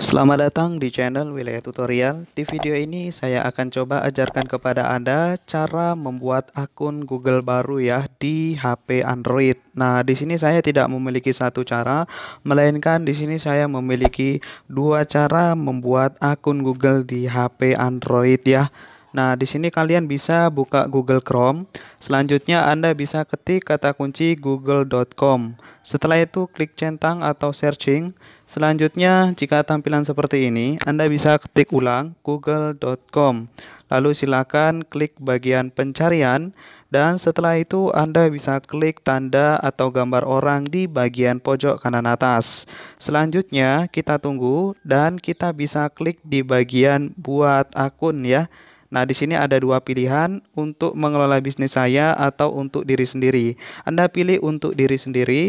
Selamat datang di channel Wilayah Tutorial. Di video ini saya akan coba ajarkan kepada Anda cara membuat akun Google baru ya di HP Android. Nah, di sini saya tidak memiliki satu cara, melainkan di sini saya memiliki dua cara membuat akun Google di HP Android ya. Nah, di sini kalian bisa buka Google Chrome. Selanjutnya Anda bisa ketik kata kunci google.com. Setelah itu klik centang atau searching. Selanjutnya, jika tampilan seperti ini, Anda bisa ketik ulang google.com. Lalu silakan klik bagian pencarian dan setelah itu Anda bisa klik tanda atau gambar orang di bagian pojok kanan atas. Selanjutnya, kita tunggu dan kita bisa klik di bagian buat akun ya. Nah, di sini ada dua pilihan untuk mengelola bisnis saya atau untuk diri sendiri. Anda pilih untuk diri sendiri.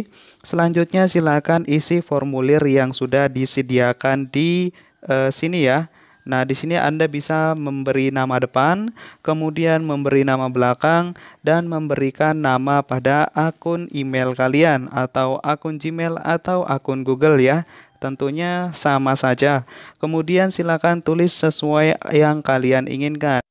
Selanjutnya silakan isi formulir yang sudah disediakan di uh, sini ya. Nah, di sini Anda bisa memberi nama depan, kemudian memberi nama belakang, dan memberikan nama pada akun email kalian, atau akun Gmail, atau akun Google, ya. Tentunya sama saja. Kemudian silakan tulis sesuai yang kalian inginkan.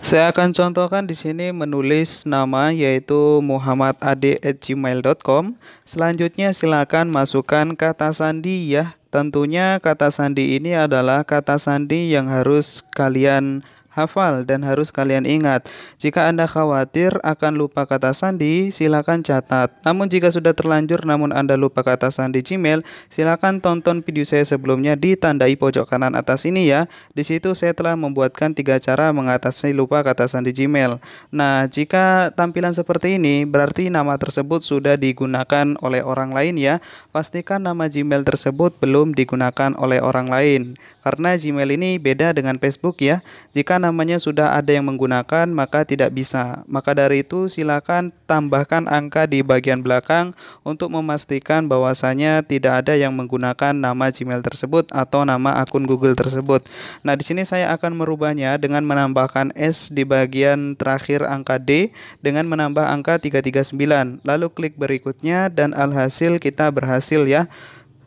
Saya akan contohkan di sini menulis nama yaitu muhammadade@gmail.com. Selanjutnya silakan masukkan kata sandi ya. Tentunya kata sandi ini adalah kata sandi yang harus kalian hafal dan harus kalian ingat. Jika Anda khawatir akan lupa kata sandi, silakan catat. Namun jika sudah terlanjur namun Anda lupa kata sandi Gmail, silakan tonton video saya sebelumnya di tandai pojok kanan atas ini ya. Di situ saya telah membuatkan tiga cara mengatasi lupa kata sandi Gmail. Nah, jika tampilan seperti ini berarti nama tersebut sudah digunakan oleh orang lain ya. Pastikan nama Gmail tersebut belum digunakan oleh orang lain karena Gmail ini beda dengan Facebook ya. Jika namanya sudah ada yang menggunakan maka tidak bisa. Maka dari itu silakan tambahkan angka di bagian belakang untuk memastikan bahwasanya tidak ada yang menggunakan nama Gmail tersebut atau nama akun Google tersebut. Nah, di sini saya akan merubahnya dengan menambahkan S di bagian terakhir angka D dengan menambah angka 339. Lalu klik berikutnya dan alhasil kita berhasil ya.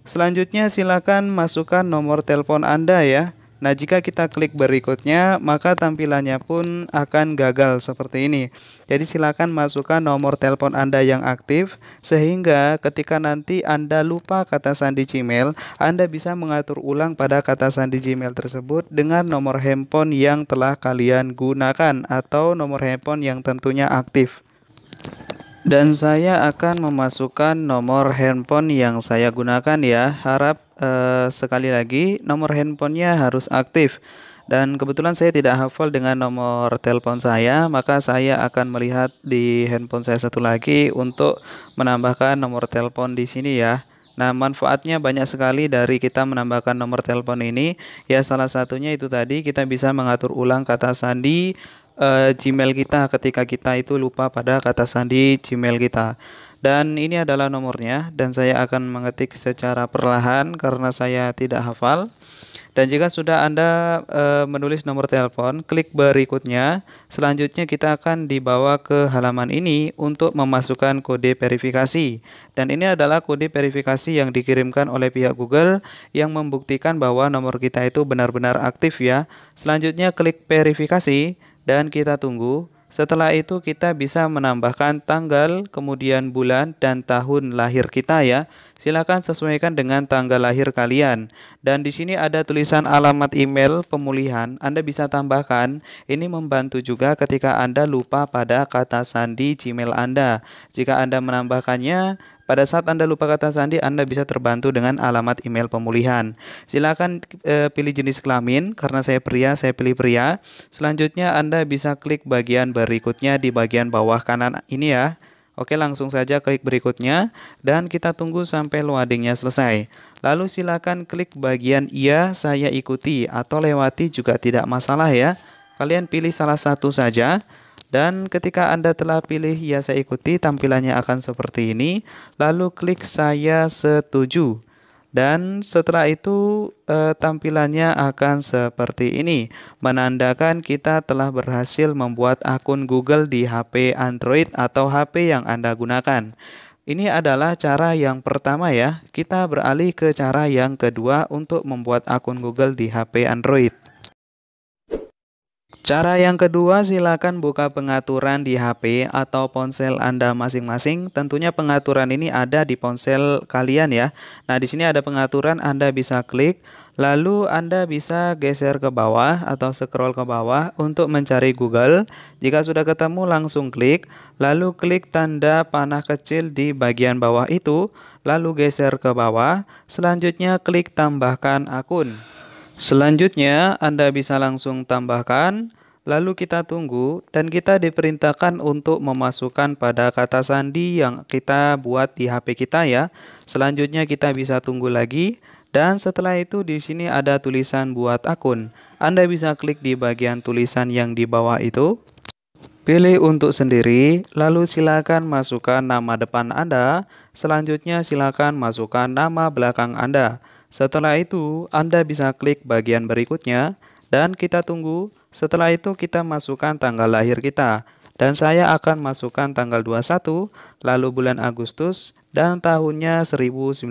Selanjutnya silakan masukkan nomor telepon Anda ya. Nah, jika kita klik berikutnya, maka tampilannya pun akan gagal seperti ini. Jadi, silakan masukkan nomor telepon Anda yang aktif, sehingga ketika nanti Anda lupa kata sandi Gmail, Anda bisa mengatur ulang pada kata sandi Gmail tersebut dengan nomor handphone yang telah kalian gunakan atau nomor handphone yang tentunya aktif dan saya akan memasukkan nomor handphone yang saya gunakan ya harap Eh, sekali lagi nomor handphonenya harus aktif dan kebetulan saya tidak hafal dengan nomor telepon saya maka saya akan melihat di handphone saya satu lagi untuk menambahkan nomor telepon di sini ya Nah, manfaatnya banyak sekali dari kita menambahkan nomor telepon ini. Ya, salah satunya itu tadi kita bisa mengatur ulang kata sandi e, Gmail kita ketika kita itu lupa pada kata sandi Gmail kita. Dan ini adalah nomornya dan saya akan mengetik secara perlahan karena saya tidak hafal. Dan jika sudah Anda e, menulis nomor telepon, klik berikutnya. Selanjutnya kita akan dibawa ke halaman ini untuk memasukkan kode verifikasi. Dan ini adalah kode verifikasi yang dikirimkan oleh pihak Google yang membuktikan bahwa nomor kita itu benar-benar aktif ya. Selanjutnya klik verifikasi dan kita tunggu. Setelah itu kita bisa menambahkan tanggal, kemudian bulan, dan tahun lahir kita ya. Silakan sesuaikan dengan tanggal lahir kalian. Dan di sini ada tulisan alamat email pemulihan. Anda bisa tambahkan. Ini membantu juga ketika Anda lupa pada kata sandi Gmail Anda. Jika Anda menambahkannya, pada saat Anda lupa kata sandi, Anda bisa terbantu dengan alamat email pemulihan. Silakan e, pilih jenis kelamin karena saya pria, saya pilih pria. Selanjutnya Anda bisa klik bagian berikutnya di bagian bawah kanan ini ya. Oke, langsung saja klik berikutnya dan kita tunggu sampai loadingnya selesai. Lalu silakan klik bagian iya saya ikuti atau lewati juga tidak masalah ya. Kalian pilih salah satu saja. Dan ketika Anda telah pilih ya saya ikuti, tampilannya akan seperti ini. Lalu klik saya setuju. Dan setelah itu eh, tampilannya akan seperti ini, menandakan kita telah berhasil membuat akun Google di HP Android atau HP yang Anda gunakan. Ini adalah cara yang pertama ya. Kita beralih ke cara yang kedua untuk membuat akun Google di HP Android. Cara yang kedua, silakan buka pengaturan di HP atau ponsel Anda masing-masing. Tentunya pengaturan ini ada di ponsel kalian ya. Nah, di sini ada pengaturan Anda bisa klik, lalu Anda bisa geser ke bawah atau scroll ke bawah untuk mencari Google. Jika sudah ketemu langsung klik, lalu klik tanda panah kecil di bagian bawah itu, lalu geser ke bawah. Selanjutnya klik tambahkan akun. Selanjutnya, Anda bisa langsung tambahkan, lalu kita tunggu, dan kita diperintahkan untuk memasukkan pada kata sandi yang kita buat di HP kita ya. Selanjutnya kita bisa tunggu lagi, dan setelah itu di sini ada tulisan buat akun. Anda bisa klik di bagian tulisan yang di bawah itu. Pilih untuk sendiri, lalu silakan masukkan nama depan Anda. Selanjutnya silakan masukkan nama belakang Anda. Setelah itu, Anda bisa klik bagian berikutnya dan kita tunggu. Setelah itu kita masukkan tanggal lahir kita dan saya akan masukkan tanggal 21, lalu bulan Agustus dan tahunnya 1995.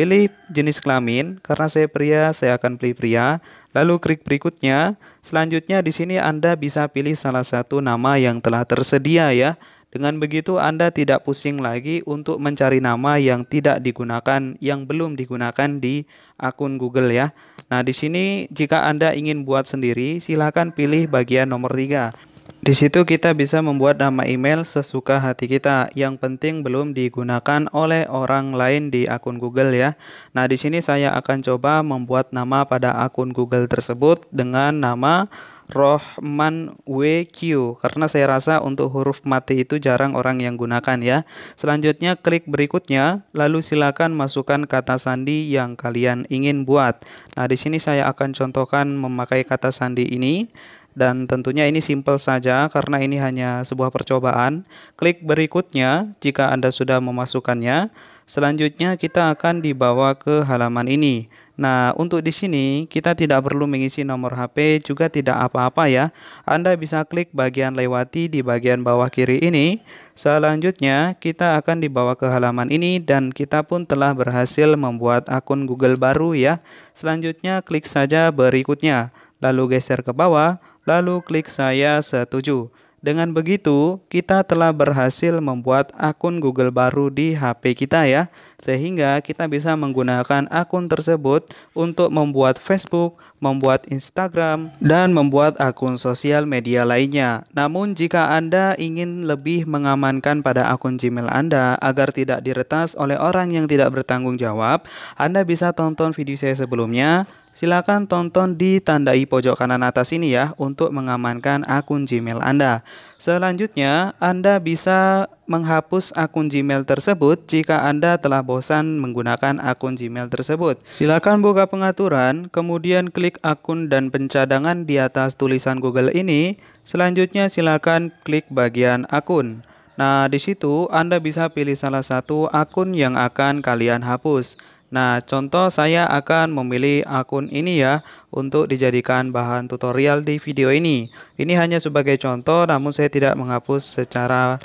Pilih jenis kelamin, karena saya pria, saya akan pilih pria. Lalu klik berikutnya. Selanjutnya di sini Anda bisa pilih salah satu nama yang telah tersedia ya. Dengan begitu Anda tidak pusing lagi untuk mencari nama yang tidak digunakan, yang belum digunakan di akun Google ya. Nah, di sini jika Anda ingin buat sendiri, silakan pilih bagian nomor 3. Di situ kita bisa membuat nama email sesuka hati kita. Yang penting belum digunakan oleh orang lain di akun Google ya. Nah, di sini saya akan coba membuat nama pada akun Google tersebut dengan nama Rohman WQ karena saya rasa untuk huruf mati itu jarang orang yang gunakan ya. Selanjutnya klik berikutnya lalu silakan masukkan kata sandi yang kalian ingin buat. Nah, di sini saya akan contohkan memakai kata sandi ini dan tentunya ini simple saja karena ini hanya sebuah percobaan. Klik berikutnya jika Anda sudah memasukkannya. Selanjutnya kita akan dibawa ke halaman ini. Nah, untuk di sini kita tidak perlu mengisi nomor HP juga tidak apa-apa ya. Anda bisa klik bagian lewati di bagian bawah kiri ini. Selanjutnya kita akan dibawa ke halaman ini dan kita pun telah berhasil membuat akun Google baru ya. Selanjutnya klik saja berikutnya lalu geser ke bawah, lalu klik saya setuju. Dengan begitu, kita telah berhasil membuat akun Google baru di HP kita ya, sehingga kita bisa menggunakan akun tersebut untuk membuat Facebook, membuat Instagram, dan membuat akun sosial media lainnya. Namun jika Anda ingin lebih mengamankan pada akun Gmail Anda agar tidak diretas oleh orang yang tidak bertanggung jawab, Anda bisa tonton video saya sebelumnya Silakan tonton di tandai pojok kanan atas ini ya untuk mengamankan akun Gmail Anda. Selanjutnya, Anda bisa menghapus akun Gmail tersebut jika Anda telah bosan menggunakan akun Gmail tersebut. Silakan buka pengaturan, kemudian klik akun dan pencadangan di atas tulisan Google ini. Selanjutnya, silakan klik bagian akun. Nah, di situ Anda bisa pilih salah satu akun yang akan kalian hapus. Nah, contoh saya akan memilih akun ini ya untuk dijadikan bahan tutorial di video ini. Ini hanya sebagai contoh, namun saya tidak menghapus secara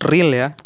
real ya.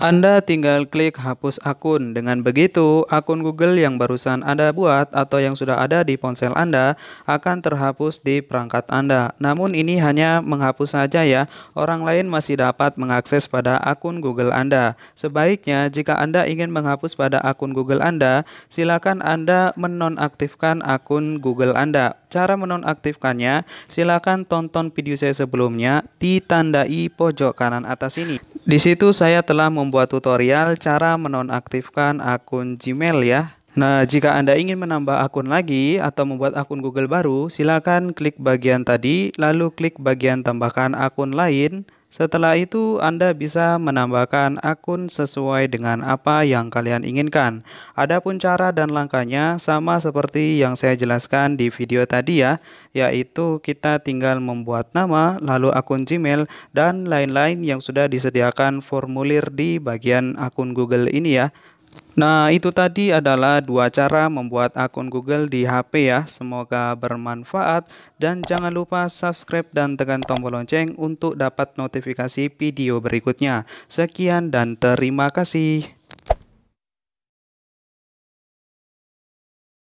Anda tinggal klik hapus akun. Dengan begitu, akun Google yang barusan Anda buat atau yang sudah ada di ponsel Anda akan terhapus di perangkat Anda. Namun ini hanya menghapus saja ya. Orang lain masih dapat mengakses pada akun Google Anda. Sebaiknya jika Anda ingin menghapus pada akun Google Anda, silakan Anda menonaktifkan akun Google Anda. Cara menonaktifkannya, silakan tonton video saya sebelumnya ditandai pojok kanan atas ini. Di situ saya telah membuat tutorial cara menonaktifkan akun Gmail ya. Nah, jika Anda ingin menambah akun lagi atau membuat akun Google baru, silakan klik bagian tadi, lalu klik bagian tambahkan akun lain, setelah itu, Anda bisa menambahkan akun sesuai dengan apa yang kalian inginkan. Adapun cara dan langkahnya sama seperti yang saya jelaskan di video tadi ya, yaitu kita tinggal membuat nama, lalu akun Gmail dan lain-lain yang sudah disediakan formulir di bagian akun Google ini ya. Nah, itu tadi adalah dua cara membuat akun Google di HP ya. Semoga bermanfaat dan jangan lupa subscribe dan tekan tombol lonceng untuk dapat notifikasi video berikutnya. Sekian dan terima kasih.